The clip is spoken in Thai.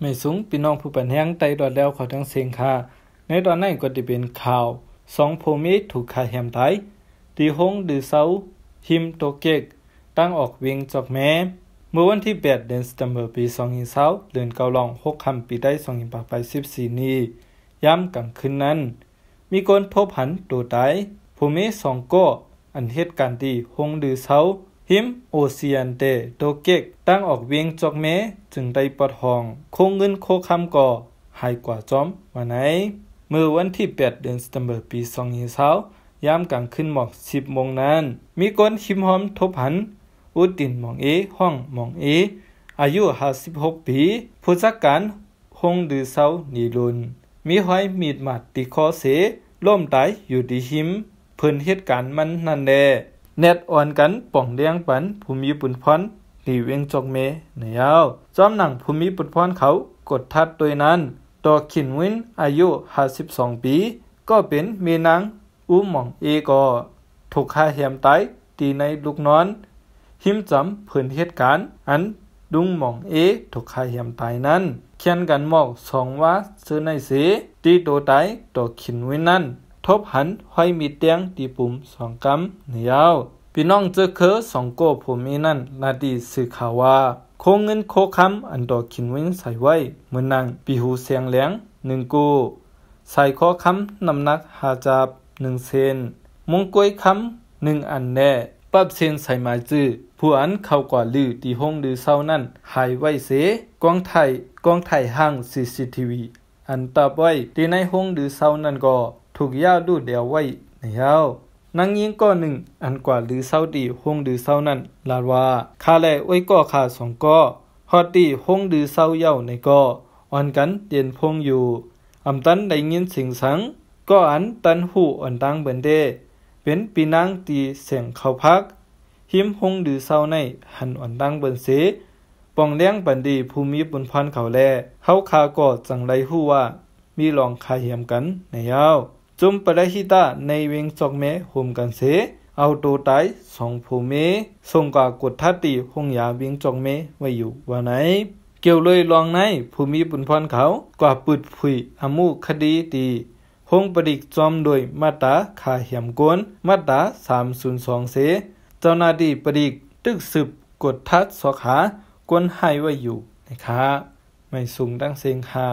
ไม่สูงพี่น้องผู้ปันแห้งไตดอดแล้วขาทั้งเสียงค่ะในตอนนั้นก็จะเป็นข่าว สองภูมิถูกขาแหมไทยตีหงดือเซาหิมโตเกกตั้งออกเวียงจอกแม้ เมื่อวันที่8เดือนสิงหาคมปี2020เดือนเกาลองกคำปีได้2 8ไป14นี้ย้ำกลางคืนนั้น มีคนพบหันตัวตายภูมิสองก้ออันเหตุการณ์ที่หงดือเซาหิม โอเซียนเตโตเกกตั้งออกเวียงจอกเม จึงได้ปอดห้อง โคงเงินโคคำก่อ หายกว่าจอมวันไหน เมื่อวันที่8เดือนสิงหาคมปี2ช้ายามกลางคืนหมอก10โมงนั้น มีคนหิมหอมทบหัน อุตินมองเอ ห้องมองเอ อายุ56ปี ผู้จัดการหงดือเซานีลุน มีห้อยมีดหมัดติคอเสล่มตายอยู่ดีหิมเพิ่นเหตุการณ์มันนั่นแลเน็ตอ่อนกันป่องเลี้ยงปันภูมิปุ่นพนตีเวงจกเมเนยาวจอมหนังภูมิปุ่นพนเขากดทัดโดยนั้นตอขินวินอายุ52ปีก็เป็นเมนางอุ้มหม่องเอกอถูกฆ่าเหียมตายตีในลูกนอนหิมจำเพิ่นเหตุการณ์อันดุงหม่องเอถูกฆ่าเหียมตายนั้นเขียนกันหมอกสองว่าซื้อในเสตีโตตายตอขินวินนั้นทบหันห้อยมีเตียงตีปุ่มสองกำเนียวพี่น้องเจอเคอสองโกผมมีนั่นนาดีสื่อข่าวว่า โคงเงินโคคำอันดอกขินเว้นใส่ไว้เมือนนางปีหูเสียงแหลงหนึ่งกูใส่ข้อคำน้ำหนักหาจับหนึ่งเซนมงกวยคำหนึ่งอันแน่ปับเซนใส่หมายจื้อผู้อันเข้ากว่าลือตีห้องดือเศร้านั่น หายไว้เสกองไทยกองไทยห้างซีซีทีวี อันตับไว้ตีในห้องดือเศร้านั่นก็ถูกย่าดูเดียวไว้นเฮานังยิงก้อหนึ่ง อันกว่าหรือเศร้าดีห้องดือเศร้านั่น ลาดว่าคาแลไว้ก้อคาสองก้อฮอดีห้หงดือเศร้าเย้าในก้ออ่อนกันเตียนพงอยู่อำตันได้ยินสิงสัง ก็อันตันหูอ่อนตังเบินเด เป็นปีนางตีเสียงเขาพัก หิมหงดือเศร้าในหันอ่อนตังเบินเส ปองเลี้ยงบันดีภูมิบุญพันเขาแลเฮาคาก่อจังไรหู้ว่า มีลองคาเหียมกัน ในยาวจุมปะหิตาในเวงจอกเมหุมกันเสเอาโตไตสองภูเมส่งกว่ากดทัติหงยาเวงจอกเมไว้อยู่ว่าไหน เกี่ยวเลยลองในภูมิปุนพรเขากว่าปืดผุยอมูคดีตีหงประดิกจอมโดยมาตาขาเหียมกวนมาตสามศสองเสเจ้าหน้าที่ประดิก ตึกสืบกดทัดสอขากวนให้ไว้อยู่นะคะไม่สูงดังเสียงค่ะ